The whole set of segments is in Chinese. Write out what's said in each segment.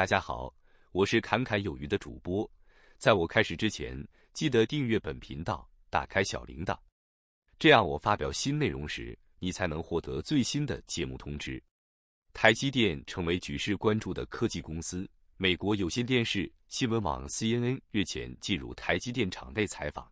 大家好，我是侃侃有余的主播。在我开始之前，记得订阅本频道，打开小铃铛，这样我发表新内容时，你才能获得最新的节目通知。台积电成为举世关注的科技公司。美国有线电视新闻网 CNN 日前进入台积电厂内采访。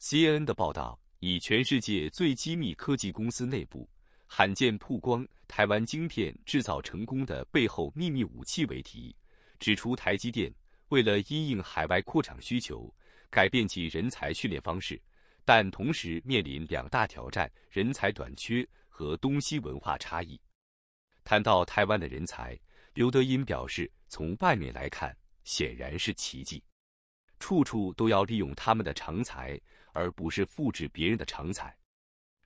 CNN 的报道以全世界最机密科技公司内部。罕见曝光台湾晶片制造成功的背后秘密武器为题，指出台积电为了因应海外扩厂需求，改变其人才训练方式，但同时面临两大挑战：人才短缺和东西文化差异。谈到台湾的人才，刘德英表示，从外面来看，显然是奇迹，处处都要利用他们的长才，而不是复制别人的长才。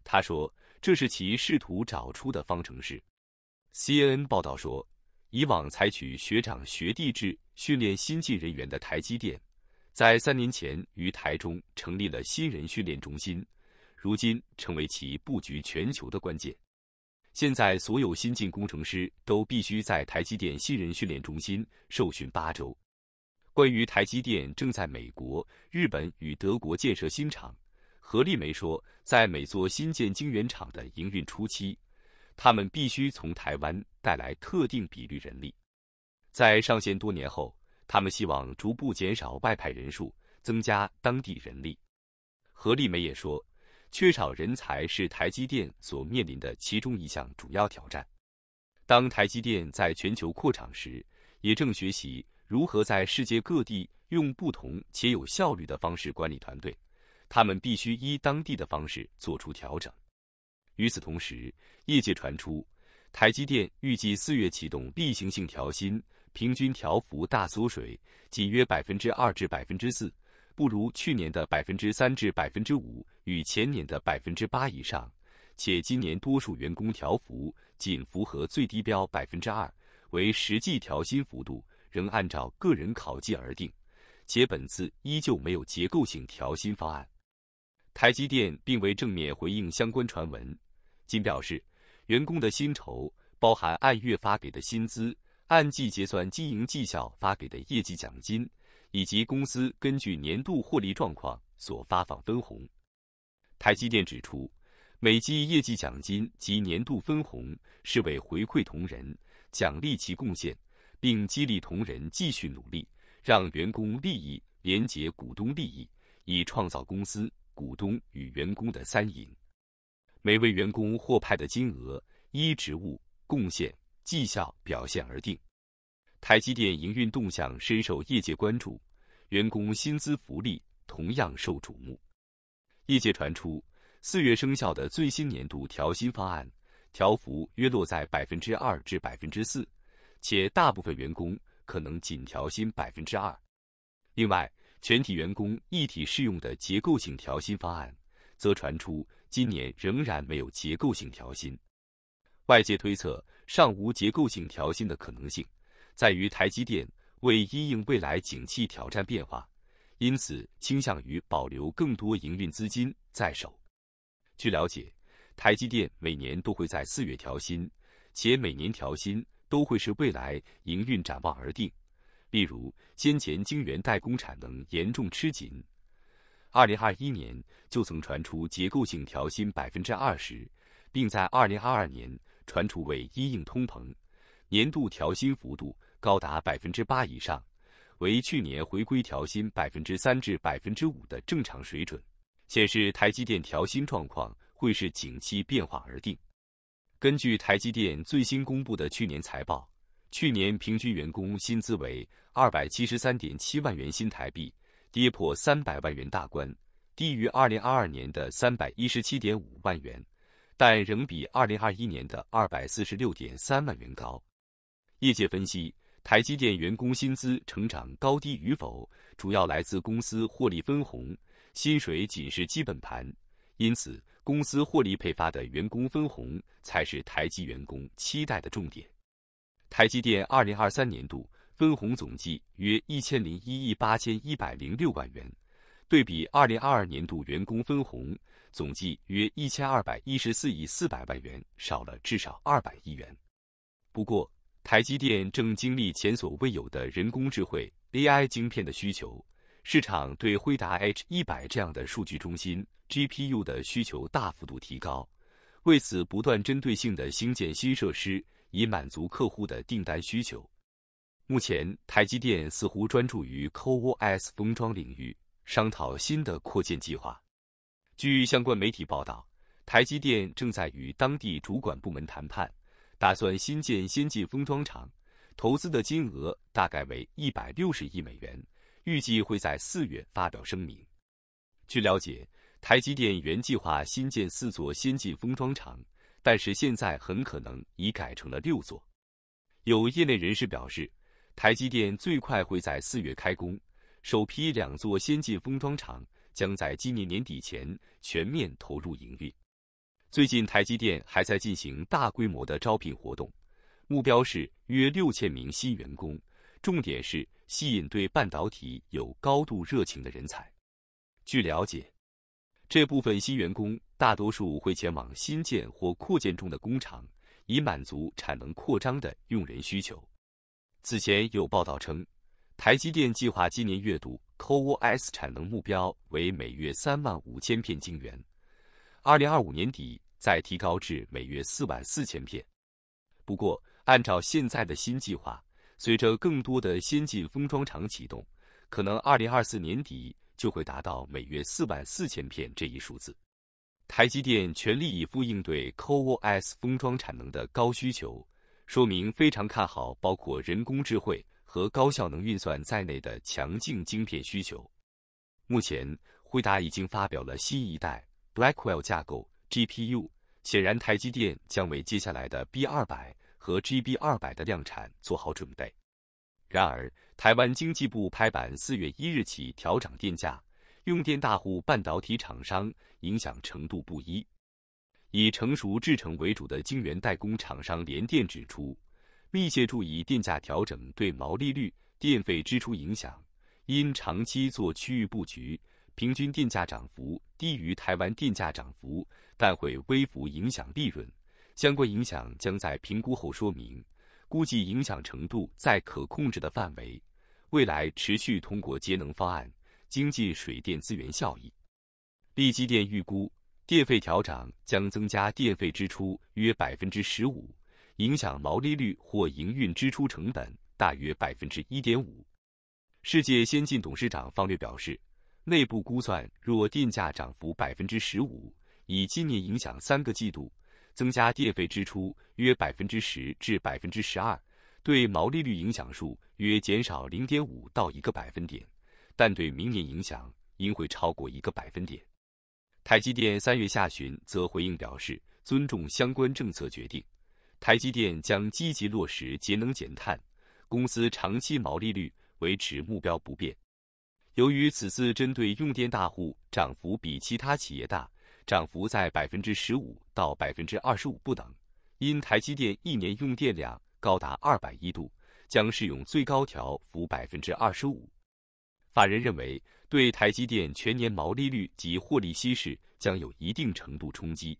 他说。这是其试图找出的方程式。CNN 报道说，以往采取学长学弟制训练新进人员的台积电，在三年前于台中成立了新人训练中心，如今成为其布局全球的关键。现在，所有新进工程师都必须在台积电新人训练中心受训八周。关于台积电正在美国、日本与德国建设新厂。何立梅说，在每座新建晶圆厂的营运初期，他们必须从台湾带来特定比率人力。在上线多年后，他们希望逐步减少外派人数，增加当地人力。何立梅也说，缺少人才是台积电所面临的其中一项主要挑战。当台积电在全球扩厂时，也正学习如何在世界各地用不同且有效率的方式管理团队。他们必须依当地的方式做出调整。与此同时，业界传出，台积电预计四月启动例行性调薪，平均调幅大缩水，仅约百分之二至百分之四，不如去年的百分之三至百分之五，与前年的百分之八以上。且今年多数员工调幅仅符合最低标百分之二，为实际调薪幅度仍按照个人考绩而定，且本次依旧没有结构性调薪方案。台积电并未正面回应相关传闻，仅表示员工的薪酬包含按月发给的薪资、按季结算经营绩效发给的业绩奖金，以及公司根据年度获利状况所发放分红。台积电指出，每季业绩奖金及年度分红是为回馈同仁、奖励其贡献，并激励同仁继续努力，让员工利益连结股东利益，以创造公司。股东与员工的三赢，每位员工获派的金额依职务、贡献、绩效表现而定。台积电营运动向深受业界关注，员工薪资福利同样受瞩目。业界传出，四月生效的最新年度调薪方案，调幅约落在百分之二至百分之四，且大部分员工可能仅调薪百分之二。另外，全体员工一体适用的结构性调薪方案，则传出今年仍然没有结构性调薪。外界推测尚无结构性调薪的可能性，在于台积电为因应未来景气挑战变化，因此倾向于保留更多营运资金在手。据了解，台积电每年都会在四月调薪，且每年调薪都会是未来营运展望而定。例如，先前晶圆代工产能严重吃紧，二零二一年就曾传出结构性调薪百分之二十，并在二零二二年传出为一应通膨，年度调薪幅度高达百分之八以上，为去年回归调薪百分之三至百分之五的正常水准，显示台积电调薪状况会视景气变化而定。根据台积电最新公布的去年财报。去年平均员工薪资为二百七十三点七万元新台币，跌破三百万元大关，低于二零二二年的三百一十七点五万元，但仍比二零二一年的二百四十六点三万元高。业界分析，台积电员工薪资成长高低与否，主要来自公司获利分红，薪水仅是基本盘，因此公司获利配发的员工分红才是台积员工期待的重点。台积电二零二三年度分红总计约一千零一亿八千一百零六万元，对比二零二二年度员工分红总计约一千二百一十四亿四百万元，少了至少二百亿元。不过，台积电正经历前所未有的人工智慧 AI 晶片的需求，市场对辉达 H 一百这样的数据中心 GPU 的需求大幅度提高，为此不断针对性的兴建新设施。以满足客户的订单需求。目前，台积电似乎专注于 CoWoS 封装领域，商讨新的扩建计划。据相关媒体报道，台积电正在与当地主管部门谈判，打算新建先进封装厂，投资的金额大概为一百六十亿美元，预计会在四月发表声明。据了解，台积电原计划新建四座先进封装厂。但是现在很可能已改成了六座。有业内人士表示，台积电最快会在四月开工，首批两座先进封装厂将在今年年底前全面投入营运。最近，台积电还在进行大规模的招聘活动，目标是约六千名新员工，重点是吸引对半导体有高度热情的人才。据了解，这部分新员工。大多数会前往新建或扩建中的工厂，以满足产能扩张的用人需求。此前有报道称，台积电计划今年月度 CoWoS 产能目标为每月三万五千片晶圆，二零二五年底再提高至每月四万四千片。不过，按照现在的新计划，随着更多的先进封装厂启动，可能二零二四年底就会达到每月四万四千片这一数字。台积电全力以赴应对 CoWoS 封装产能的高需求，说明非常看好包括人工智慧和高效能运算在内的强劲晶片需求。目前，辉达已经发表了新一代 Blackwell 架构 GPU，显然台积电将为接下来的 B200 和 GB200 的量产做好准备。然而，台湾经济部拍板，四月一日起调涨电价。用电大户半导体厂商影响程度不一，以成熟制程为主的晶圆代工厂商联电指出，密切注意电价调整对毛利率、电费支出影响。因长期做区域布局，平均电价涨幅低于台湾电价涨幅，但会微幅影响利润。相关影响将在评估后说明，估计影响程度在可控制的范围。未来持续通过节能方案。经济水电资源效益，利基电预估电费调涨将增加电费支出约百分之十五，影响毛利率或营运支出成本大约百分之一点五。世界先进董事长方略表示，内部估算若电价涨幅百分之十五，以今年影响三个季度，增加电费支出约百分之十至百分之十二，对毛利率影响数约减少零点五到一个百分点。但对明年影响应会超过一个百分点。台积电三月下旬则回应表示，尊重相关政策决定，台积电将积极落实节能减碳，公司长期毛利率维持目标不变。由于此次针对用电大户涨幅比其他企业大，涨幅在百分之十五到百分之二十五不等。因台积电一年用电量高达二百亿度，将适用最高调幅百分之二十五。法人认为，对台积电全年毛利率及获利稀释将有一定程度冲击，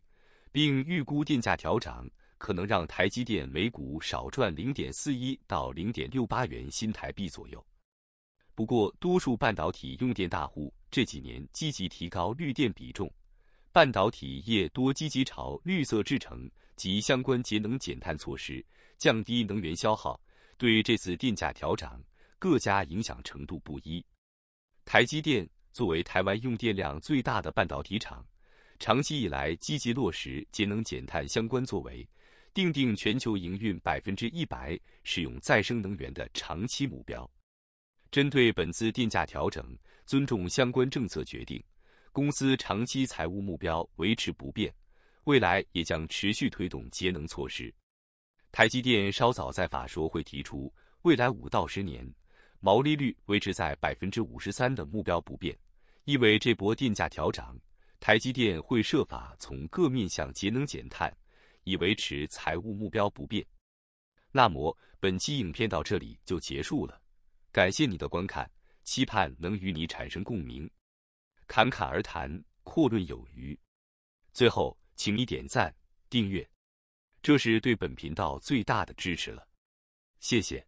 并预估电价调涨可能让台积电每股少赚零点四一到零点六八元新台币左右。不过，多数半导体用电大户这几年积极提高绿电比重，半导体业多积极朝绿色制成及相关节能减碳措施降低能源消耗，对于这次电价调涨，各家影响程度不一。台积电作为台湾用电量最大的半导体厂，长期以来积极落实节能减碳相关作为，定定全球营运百分之一百使用再生能源的长期目标。针对本次电价调整，尊重相关政策决定，公司长期财务目标维持不变，未来也将持续推动节能措施。台积电稍早在法说会提出，未来五到十年。毛利率维持在百分之五十三的目标不变，意味这波电价调涨，台积电会设法从各面向节能减碳，以维持财务目标不变。那么本期影片到这里就结束了，感谢你的观看，期盼能与你产生共鸣，侃侃而谈，阔论有余。最后，请你点赞、订阅，这是对本频道最大的支持了，谢谢。